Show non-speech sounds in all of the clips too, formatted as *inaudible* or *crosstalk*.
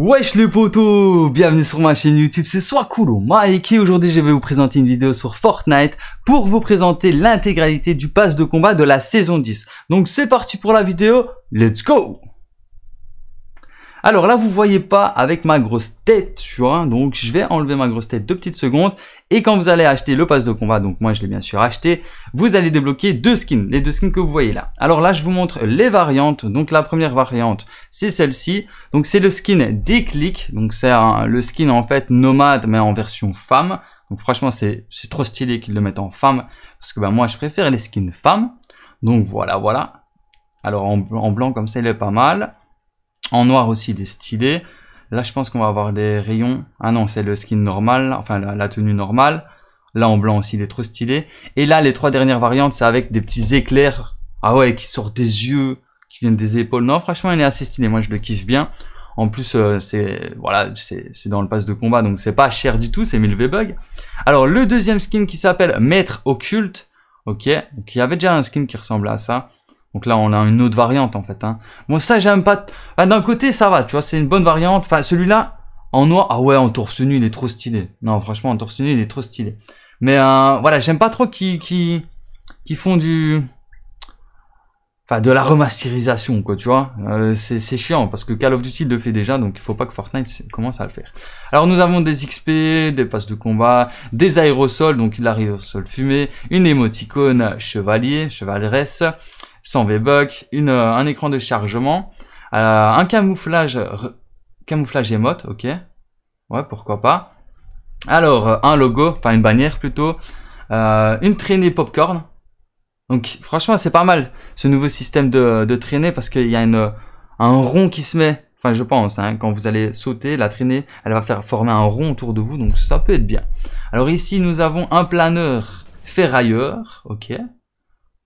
Wesh les potos Bienvenue sur ma chaîne YouTube, c'est Soit Cool moi Mike aujourd'hui je vais vous présenter une vidéo sur Fortnite pour vous présenter l'intégralité du pass de combat de la saison 10. Donc c'est parti pour la vidéo, let's go alors là, vous voyez pas avec ma grosse tête, tu vois. Hein. Donc, je vais enlever ma grosse tête deux petites secondes. Et quand vous allez acheter le pass de combat, donc moi, je l'ai bien sûr acheté, vous allez débloquer deux skins, les deux skins que vous voyez là. Alors là, je vous montre les variantes. Donc, la première variante, c'est celle-ci. Donc, c'est le skin déclic. Donc, c'est le skin, en fait, nomade, mais en version femme. Donc, franchement, c'est trop stylé qu'ils le mettent en femme. Parce que, ben, moi, je préfère les skins femmes. Donc, voilà, voilà. Alors, en, en blanc, comme ça, il est pas mal. En noir aussi, des stylés. Là, je pense qu'on va avoir des rayons. Ah non, c'est le skin normal, enfin la, tenue normale. Là, en blanc aussi, il est trop stylé. Et là, les trois dernières variantes, c'est avec des petits éclairs. Ah ouais, qui sortent des yeux, qui viennent des épaules. Non, franchement, il est assez stylé. Moi, je le kiffe bien. En plus, euh, c'est voilà, c'est dans le pass de combat, donc c'est pas cher du tout, c'est 1000 V-Bug. Alors, le deuxième skin qui s'appelle Maître Occulte. Ok, donc il y avait déjà un skin qui ressemblait à ça. Donc là, on a une autre variante en fait. Hein. Bon, ça, j'aime pas. Ah, d'un côté, ça va, tu vois, c'est une bonne variante. Enfin, celui-là, en noir, ah ouais, en torse nu, il est trop stylé. Non, franchement, en torse nu, il est trop stylé. Mais euh, voilà, j'aime pas trop qui qui qui font du, enfin, de la remasterisation, quoi, tu vois. Euh, c'est chiant parce que Call of Duty le fait déjà, donc il faut pas que Fortnite commence à le faire. Alors nous avons des XP, des passes de combat, des aérosols, donc sol fumé, une émoticône chevalier, chevaleresse. 100 V-Bucks, euh, un écran de chargement, euh, un camouflage, camouflage émote, ok. Ouais, pourquoi pas. Alors, euh, un logo, enfin une bannière plutôt, une traînée popcorn. Donc franchement, c'est pas mal ce nouveau système de, de traînée parce qu'il y a une, un rond qui se met. Enfin, je pense, hein, quand vous allez sauter, la traînée, elle va faire former un rond autour de vous, donc ça peut être bien. Alors ici, nous avons un planeur ferrailleur, ok.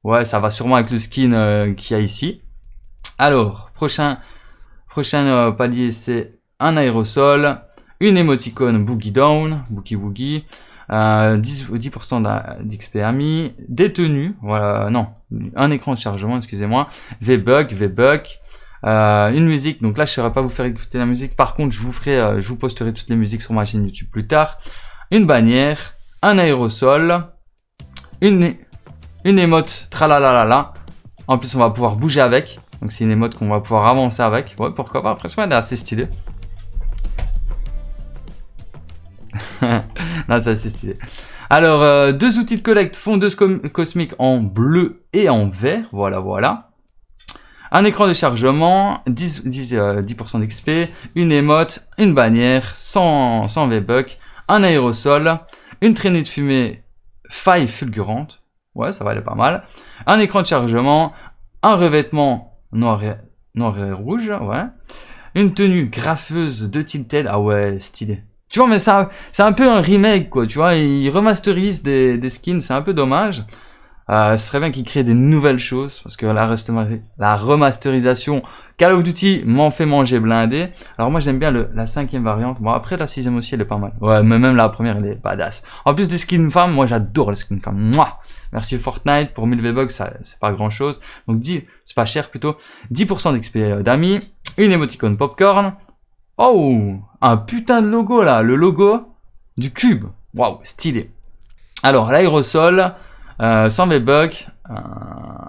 Ouais, ça va sûrement avec le skin euh, qu'il y a ici. Alors, prochain, prochain euh, palier, c'est un aérosol, une émoticône Boogie Down, Boogie boogie, euh, 10%, 10 d'XP ami, des tenues, voilà, non, un écran de chargement, excusez-moi, V-Bug, v buck une musique, donc là je ne saurais pas vous faire écouter la musique, par contre je vous ferai, euh, je vous posterai toutes les musiques sur ma chaîne YouTube plus tard, une bannière, un aérosol, une une émote, tralalala. En plus, on va pouvoir bouger avec. Donc, c'est une émote qu'on va pouvoir avancer avec. Ouais, pourquoi pas. Franchement, elle est assez stylée. *laughs* non, c'est assez stylé. Alors, euh, deux outils de collecte, fondeuse cosmique en bleu et en vert. Voilà, voilà. Un écran de chargement, 10%, 10, d'XP, une émote, une bannière, 100, 100 V-Bucks, un aérosol, une traînée de fumée faille fulgurante. Ouais, ça va aller pas mal. Un écran de chargement, un revêtement noir et, rouge, ouais. Une tenue graffeuse de Tilted, ah ouais, stylé. Tu vois, mais ça, c'est un peu un remake, quoi, tu vois, ils remasterisent des skins, c'est un peu dommage. Euh, ce serait bien qu'ils créent des nouvelles choses parce que la, la remasterisation Call of Duty m'en fait manger blindé. Alors moi j'aime bien la cinquième variante. Bon après la sixième aussi elle est pas mal. Ouais mais même la première elle est badass. En plus des skins femmes, moi j'adore les skins femmes. merci Fortnite pour 1000 V-Bucks c'est pas grand chose. Donc 10 c'est pas cher plutôt. 10% d'XP euh, d'amis, une émoticône popcorn. Oh un putain de logo là, le logo du cube. Waouh stylé. Alors l'aérosol. Euh, sans euh,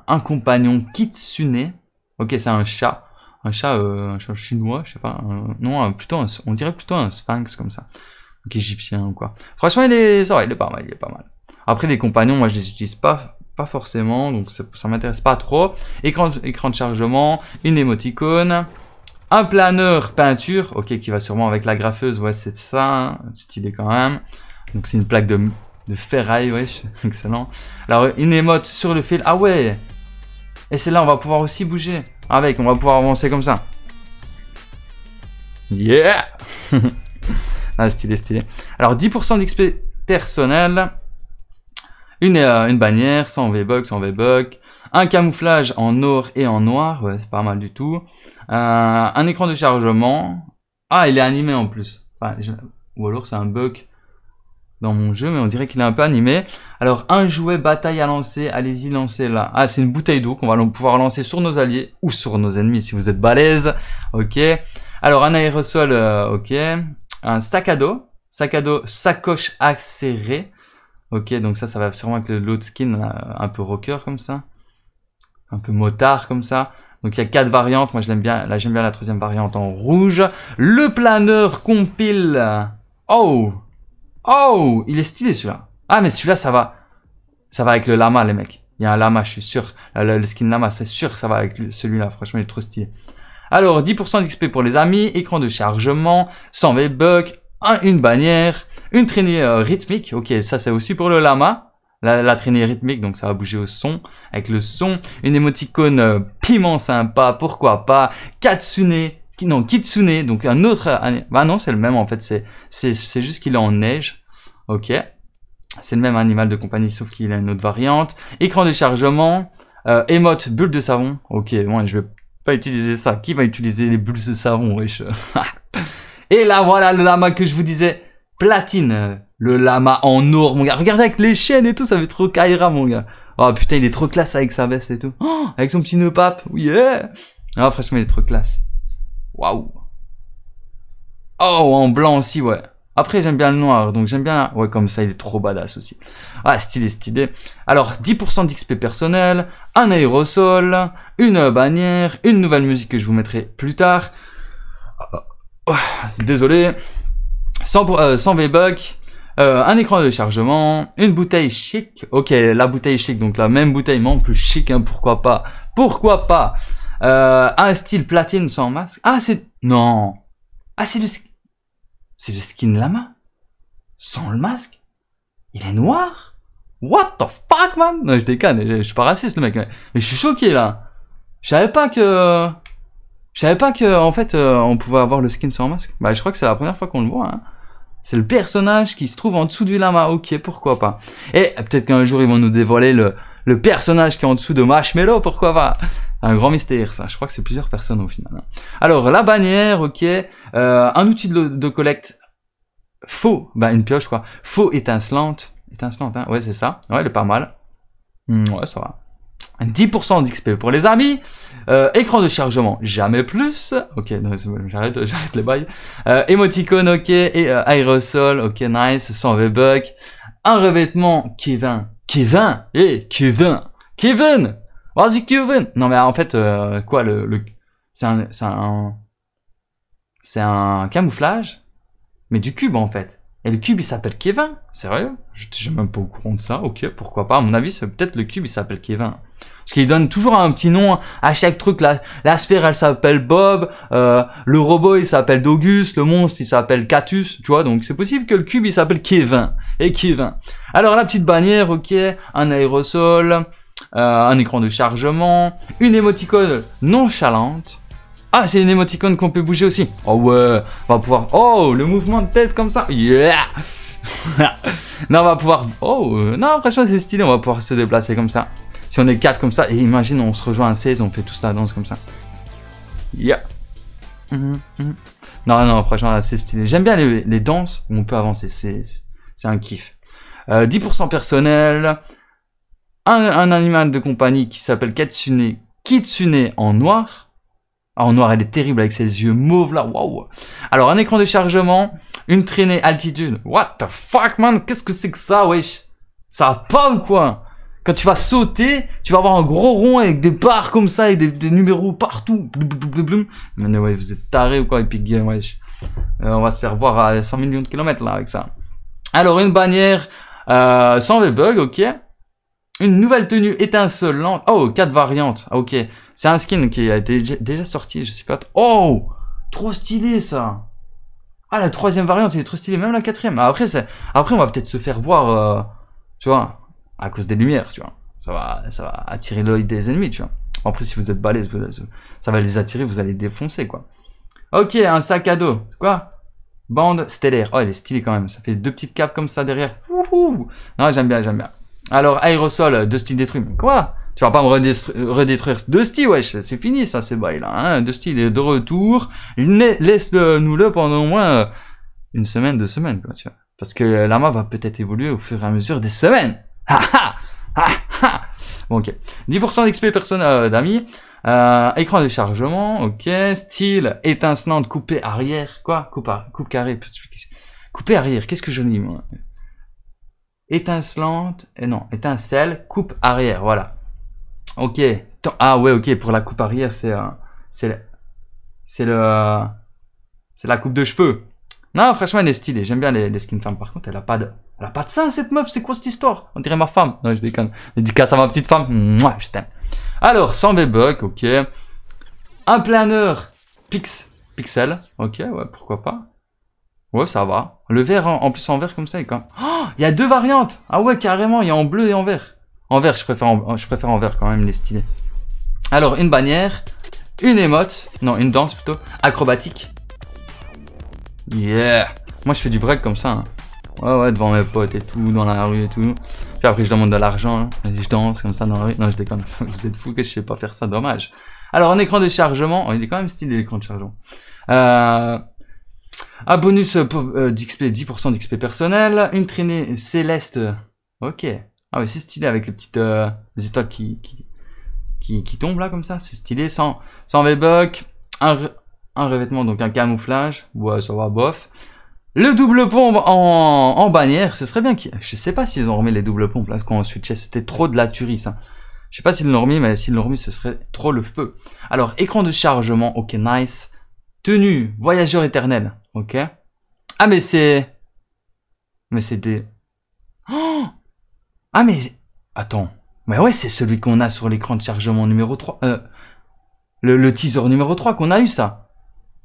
un, compagnon Kitsune. Ok, c'est un chat. Un chat, euh, chinois, je sais pas. non, plutôt on dirait plutôt un sphinx comme ça. égyptien ou quoi. Franchement, il est, il est pas mal, il est pas mal. Après, les compagnons, moi, je les utilise pas, pas forcément, donc ça, m'intéresse pas trop. Écran, écran de chargement, une émoticône, un planeur peinture, ok, qui va sûrement avec la graffeuse, ouais, c'est ça, hein, stylé quand même. Donc c'est une plaque de de ferraille, wesh. *laughs* Excellent. Alors, une émote sur le fil. Ah ouais Et c'est là, on va pouvoir aussi bouger. Avec, on va pouvoir avancer comme ça. Yeah *laughs* Ah, stylé, stylé. Alors, 10% d'XP personnel. Une, euh, une bannière, sans V-Bucks, 100 V-Bucks. Un camouflage en or et en noir. Ouais, c'est pas mal du tout. Euh, un écran de chargement. Ah, il est animé en plus. Ou alors, c'est un bug dans mon jeu, mais on dirait qu'il est un peu animé. Alors, un jouet bataille à lancer, allez-y, lancer la Ah, c'est une bouteille d'eau qu'on va pouvoir lancer sur nos alliés ou sur nos ennemis si vous êtes balèze. Ok. Alors, un aérosol, euh, ok. Un sac à dos, sac à dos, sacoche acérée. Ok, donc ça, ça va sûrement avec l'autre skin, un peu rocker comme ça. Un peu motard comme ça. Donc il y a quatre variantes. Moi je l'aime bien. Là j'aime bien la troisième variante en rouge. Le planeur compile. Oh Oh, il est stylé celui-là. Ah, mais celui-là, ça va. Ça va avec le lama, les mecs. Il y a un lama, je suis sûr. Le, skin lama, c'est sûr que ça va avec celui-là. Franchement, il est trop stylé. Alors, 10% d'XP pour les amis, écran de chargement, 100 V-Bucks, une bannière, une traînée euh, rythmique. Ok, ça, c'est aussi pour le lama. La, traînée rythmique, donc ça va bouger au son, avec le son. Une émoticône euh, piment sympa, pourquoi pas. Katsune, non, Kitsune, donc un autre... Bah non, c'est le même en fait, c'est juste qu'il est en neige. Ok. C'est le même animal de compagnie, sauf qu'il a une autre variante. Écran de chargement, euh, émote, bulle de savon. Ok, moi je vais pas utiliser ça. Qui va utiliser les bulles de savon, wesh *laughs* Et là, voilà le lama que je vous disais. Platine, le lama en or, mon gars. Regardez avec les chaînes et tout, ça fait trop Kaira, mon gars. Oh putain, il est trop classe avec sa veste et tout. Oh, avec son petit nœud pape. Yeah. Ah, franchement, il est trop classe. Waouh. Oh, en blanc aussi, ouais. Après, j'aime bien le noir, donc j'aime bien... Ouais, comme ça, il est trop badass aussi. Ah, stylé, stylé. Alors, 10% d'XP personnel, un aérosol, une bannière, une nouvelle musique que je vous mettrai plus tard. Ah, ah, ah, désolé. 100, euh, V-Bucks, euh, un écran de chargement, une bouteille chic. Ok, la bouteille chic, donc la même bouteille, mais en plus chic, hein, pourquoi pas Pourquoi pas euh, ah, style platine sans masque. Ah, c'est... Non. Ah, c'est le... C'est le skin lama Sans le masque Il est noir What the fuck, man Non, je déconne, je, suis pas raciste, le mec. Mais, je suis choqué, là. Je savais pas que... Je savais pas que, en fait, euh, on pouvait avoir le skin sans masque. Bah, je crois que c'est la première fois qu'on le voit, hein. C'est le personnage qui se trouve en dessous du lama. Ok, pourquoi pas. Et peut-être qu'un jour, ils vont nous dévoiler le, le personnage qui est en dessous de Marshmallow, pourquoi pas un grand mystère, ça. Je crois que c'est plusieurs personnes au final. Hein. Alors, la bannière, ok. Euh, un outil de, collecte faux, bah une pioche quoi. Faux étincelante. Étincelante, hein. Ouais, c'est ça. Ouais, elle est pas mal. Hmm, ouais, ça va. 10% d'XP pour les amis. Euh, écran de chargement, jamais plus. Ok, non, j'arrête, *laughs* j'arrête les bails. Euh, émoticône, ok. Et euh, aérosol, ok, nice. 100 V-Bucks. Un revêtement, Kevin. Kevin Eh, Kevin Kevin Vas-y Kevin Non mais en fait, euh, quoi, le, c'est un, c'est un, camouflage, mais du cube en fait. Et le cube il s'appelle Kevin, sérieux Je même pas au courant de ça, ok, pourquoi pas. À mon avis, c'est peut-être le cube il s'appelle Kevin. Parce qu'il donne toujours un petit nom à chaque truc. La, la sphère elle s'appelle Bob, euh, le robot il s'appelle Dogus, le monstre il s'appelle Catus, tu vois. Donc c'est possible que le cube il s'appelle Kevin. Et Kevin. Alors la petite bannière, ok, un aérosol, euh, un écran de chargement, une émoticône nonchalante. Ah, c'est une émoticône qu'on peut bouger aussi. Oh ouais, on va pouvoir... Oh, le mouvement de tête comme ça. Yeah *laughs* non, on va pouvoir... Oh, non, franchement, c'est stylé, on va pouvoir se déplacer comme ça. Si on est quatre comme ça, et imagine, on se rejoint à 16, on fait tous la danse comme ça. Yeah. Non, non, franchement, c'est stylé. J'aime bien les, les, danses où on peut avancer, c'est un kiff. Euh, 10% personnel, un, animal de compagnie qui s'appelle Katsune, Kitsune en noir. Ah, en noir, elle est terrible avec ses yeux mauves là, waouh Alors, un écran de chargement, une traînée altitude. What the fuck, man Qu'est-ce que c'est que ça, wesh Ça va pas ou quoi Quand tu vas sauter, tu vas avoir un gros rond avec des barres comme ça et des, des numéros partout. Mais ouais, vous êtes tarés ou quoi, Epic Game, wesh euh, On va se faire voir à 100 millions de kilomètres là avec ça. Alors, une bannière euh, sans V-Bug, ok une nouvelle tenue étincelante. Oh, quatre variantes. Ah, ok. C'est un skin qui a été déjà sorti, je sais pas. Oh Trop stylé, ça Ah, la troisième variante, il est trop stylé. Même la quatrième. Ah, après après, après, on va peut-être se faire voir, euh, tu vois, à cause des lumières, tu vois. Ça va, ça va attirer l'œil des ennemis, tu vois. Après, si vous êtes balèze, ça va les attirer, vous allez défoncer, quoi. Ok, un sac à dos. Quoi Bande stellaire. Oh, elle est stylée quand même. Ça fait deux petites capes comme ça derrière. non, j'aime bien, j'aime bien. Alors, aérosol, style détruit. Quoi Tu vas pas me redétruire Dusty, wesh, c'est fini ça, c'est bail là. Hein Dusty, il est de retour. Laisse-nous-le pendant au moins euh, une semaine, deux semaines, quoi, tu vois. Parce que l'AMA va peut-être évoluer au fur et à mesure des semaines. Ha ha Ha ha Bon, ok. 10% d'XP personne euh, d'amis. Euh, écran de chargement, ok. Style étincelante, coupé arrière. Quoi coupe, à, coupe carré. Coupé arrière, qu'est-ce que je dis, moi étincelante, et euh, non, étincelle, coupe arrière, voilà. Ok, ah ouais, ok, pour la coupe arrière, c'est c'est c'est le c'est la coupe de cheveux. Non, franchement, elle est stylée. J'aime bien les, skins skin femmes. Par contre, elle a pas de, elle a pas de sein, cette meuf. C'est quoi cette histoire On dirait ma femme. Non, je déconne. Dédicace à ma petite femme. Moi, je t'aime. Alors, sans v ok. Un planeur Pix, Pixel, ok, ouais, pourquoi pas. Ouais, ça va. Le vert, hein, en plus en vert comme ça, il quand Oh Il y a deux variantes Ah ouais, carrément, il y a en bleu et en vert. En vert, je préfère en, euh, je préfère en vert quand même, les stylés. Alors, une bannière, une émote, non, une danse plutôt, acrobatique. Yeah Moi, je fais du break comme ça. Hein. Ouais, ouais, devant mes potes et tout, dans la rue et tout. Puis après, je demande de l'argent, hein, je danse comme ça dans la rue. Non, je déconne, *laughs* vous êtes fous que je sais pas faire ça, dommage. Alors, un écran de chargement, oh, il est quand même stylé l'écran de chargement. Euh... Un ah, bonus d'XP, 10% d'XP personnel. Une traînée céleste. Ok. Ah oui, c'est stylé avec les petites euh, les étoiles qui, qui, qui, tombent là comme ça. C'est stylé. sans 100 V-Bucks. Un, un, revêtement, donc un camouflage. Bois, ça va, bof. Le double pompe en, bannière. Ce serait bien qu'il... Je sais pas s'ils ont remis les doubles pompes parce quand on switchait. C'était trop de la tuerie ça. Je sais pas s'ils l'ont remis, mais s'ils l'ont remis, ce serait trop le feu. Alors, écran de chargement, ok, nice. Tenue, voyageur éternel. Ok. Ah mais c'est... Mais c'était... Oh ah mais... Attends. Mais ouais, c'est celui qu'on a sur l'écran de chargement numéro 3. Euh, le, teaser numéro 3 qu'on a eu ça.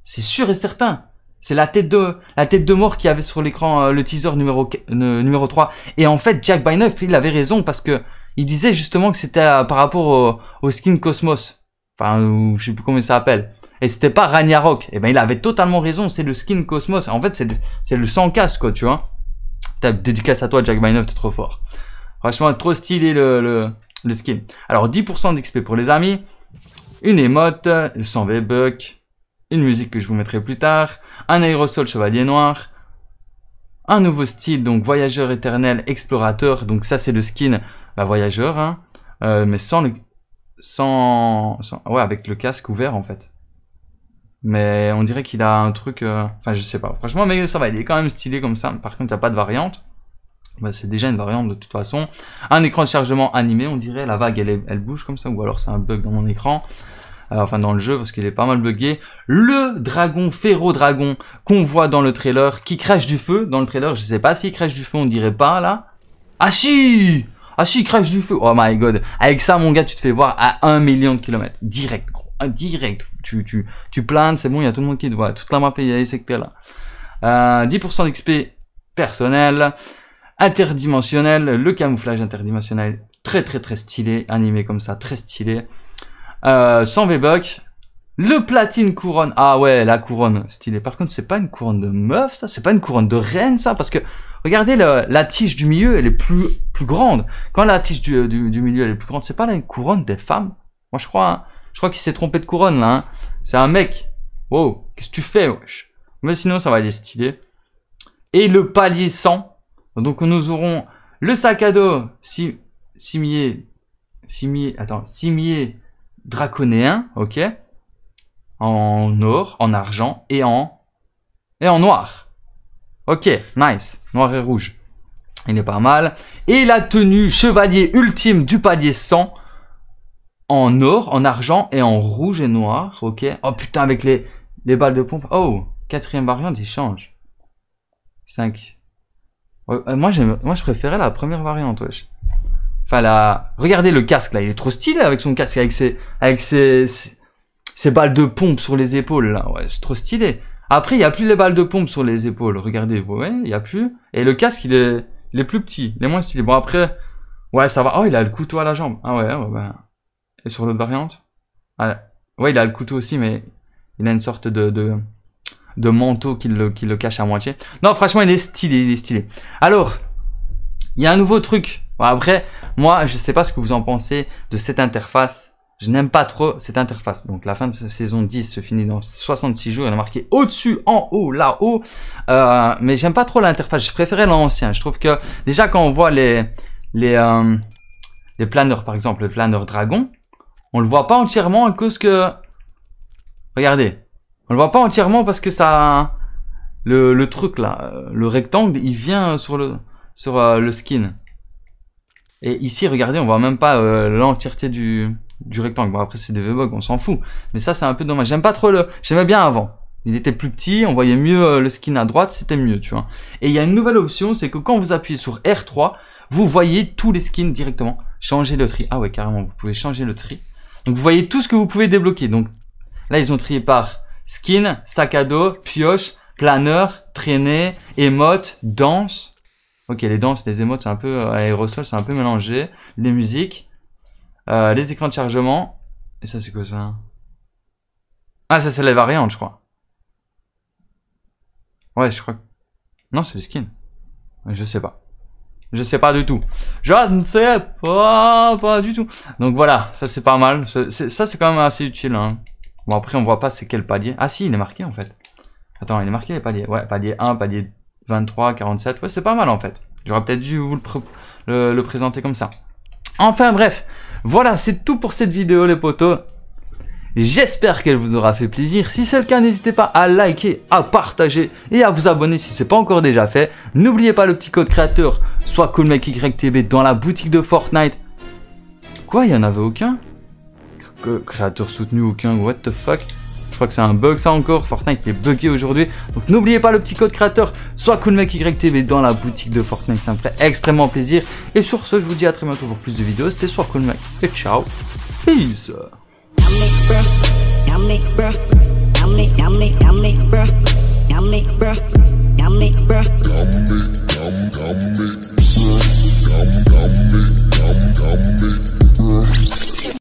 C'est sûr et certain. C'est la tête de la tête de mort qui avait sur l'écran euh, le teaser numéro numéro 3 et en fait Jack Byneuf il avait raison parce que il disait justement que c'était euh, par rapport au, skin Cosmos. Enfin, je sais plus comment ça s'appelle et c'était pas Ragnarok. Et eh ben il avait totalement raison, c'est le skin Cosmos. En fait, c'est le, le sans casque, quoi, tu vois. T'as dédicace à toi, Jack Binoff, t'es trop fort. Franchement, trop stylé le, le, le skin. Alors, 10% d'XP pour les amis, une émote, 100 V-Bucks, une musique que je vous mettrai plus tard, un aérosol chevalier noir, un nouveau style, donc voyageur éternel, explorateur, donc ça c'est le skin, bah voyageur, hein, euh, mais sans le... Sans, sans... Ouais, avec le casque ouvert en fait. Mais on dirait qu'il a un truc... Euh, enfin, je sais pas. Franchement, mais ça va, il est quand même stylé comme ça. Par contre, il n'y a pas de variante. Bah, c'est déjà une variante de toute façon. Un écran de chargement animé, on dirait. La vague, elle, elle bouge comme ça. Ou alors c'est un bug dans mon écran. Euh, enfin, dans le jeu, parce qu'il est pas mal bugué. Le dragon, féro dragon qu'on voit dans le trailer, qui crache du feu. Dans le trailer, je sais pas s'il crache du feu, on dirait pas, là. Ah si Ah si, il crache du feu Oh my god Avec ça, mon gars, tu te fais voir à un million de kilomètres. Direct, gros direct. Tu, tu, tu planes, c'est bon, il y a tout le monde qui te voit. Toute la map est là. Euh, 10% d'XP personnel, interdimensionnel, le camouflage interdimensionnel, très très très stylé, animé comme ça, très stylé. Euh, 100 V-Bucks, le platine couronne. Ah ouais, la couronne, stylé. Par contre, c'est pas une couronne de meuf, ça. C'est pas une couronne de reine, ça. Parce que, regardez, la tige du milieu, elle est plus, plus grande. Quand la tige du, du, milieu, elle est plus grande, c'est pas la couronne des femmes. Moi, je crois, hein. Je crois qu'il s'est trompé de couronne, là. Hein. C'est un mec. Wow, qu'est-ce que tu fais, wesh Mais sinon, ça va aller stylé. Et le palier 100. Donc, nous aurons le sac à dos si, simier, attends, draconéen, ok En or, en argent et en, et en noir. Ok, nice. Noir et rouge. Il est pas mal. Et la tenue chevalier ultime du palier 100 en or, en argent et en rouge et noir. Ok. Oh putain, avec les, les balles de pompe. Oh, quatrième variante, il change. 5. Euh, moi, j'aime, moi, je préférais la première variante, wesh. Enfin, la... Regardez le casque, là. Il est trop stylé avec son casque, avec ses, avec ses, ses, balles de pompe sur les épaules, là. Ouais, c'est trop stylé. Après, il n'y a plus les balles de pompe sur les épaules. Regardez, vous il n'y a plus. Et le casque, il est, les plus petit, il est moins stylé. Bon, après, ouais, ça va. Oh, il a le couteau à la jambe. Ah ouais, ouais, bah... Et sur l'autre variante ah, Ouais, il a le couteau aussi, mais il a une sorte de, de, manteau qui le, qui le, cache à moitié. Non, franchement, il est stylé, il est stylé. Alors, il y a un nouveau truc. après, moi, je ne sais pas ce que vous en pensez de cette interface. Je n'aime pas trop cette interface. Donc la fin de saison 10 se finit dans 66 jours. Elle est marquée au-dessus, en haut, là-haut. Euh, mais j'aime pas trop l'interface. Je préférais l'ancien. Je trouve que déjà quand on voit les les euh, les planeurs, par exemple, le planeur dragon, on le voit pas entièrement à cause que... Regardez. On le voit pas entièrement parce que ça... Le, le truc là, euh, le rectangle, il vient euh, sur le, sur, euh, le skin. Et ici, regardez, on voit même pas l'entièreté du, du rectangle. Bon, après, c'est des V-Bugs, on s'en fout. Mais ça, c'est un peu dommage. J'aime pas trop le... J'aimais bien avant. Il était plus petit, on voyait mieux le skin à droite, c'était mieux, tu vois. Et il y a une nouvelle option, c'est que quand vous appuyez sur R3, vous voyez tous les skins directement. changer le tri. Ah ouais, carrément, vous pouvez changer le tri. Donc vous voyez tout ce que vous pouvez débloquer. Donc là, ils ont trié par skin, sac à dos, pioche, planeur, traînée, émote, danse. Ok, les danses, les émotes, c'est un peu euh, aérosol, c'est un peu mélangé. Les musiques, euh, les écrans de chargement. Et ça, c'est quoi ça Ah, ça, c'est la variante, je crois. Ouais, je crois. Non, c'est le skin. Je sais pas. Je sais pas du tout. Je ne sais pas, pas du tout. Donc voilà, ça c'est pas mal. Ça c'est quand même assez utile. Hein. Bon après on voit pas c'est quel palier. Ah si, il est marqué en fait. Attends, il est marqué les paliers. Ouais, palier 1, palier 23, 47. Ouais, c'est pas mal en fait. J'aurais peut-être dû vous le, le, le présenter comme ça. Enfin bref, voilà, c'est tout pour cette vidéo les potos. J'espère qu'elle vous aura fait plaisir. Si c'est le cas, n'hésitez pas à liker, à partager et à vous abonner si ce n'est pas encore déjà fait. N'oubliez pas le petit code créateur, soit CoolMakeYTB dans la boutique de Fortnite. Quoi, il n'y en avait aucun Créateur soutenu, aucun, what the fuck je crois que c'est un bug ça encore, Fortnite est bugué aujourd'hui. Donc n'oubliez pas le petit code créateur, soit coolmecytb dans la boutique de Fortnite, ça me ferait extrêmement plaisir. Et sur ce, je vous dis à très bientôt pour plus de vidéos, c'était Soit coolmec, et ciao, peace yummy, bruh. Yummy, yummy, yummy, bruh. Yummy, bruh. Yummy, bruh. Yummy.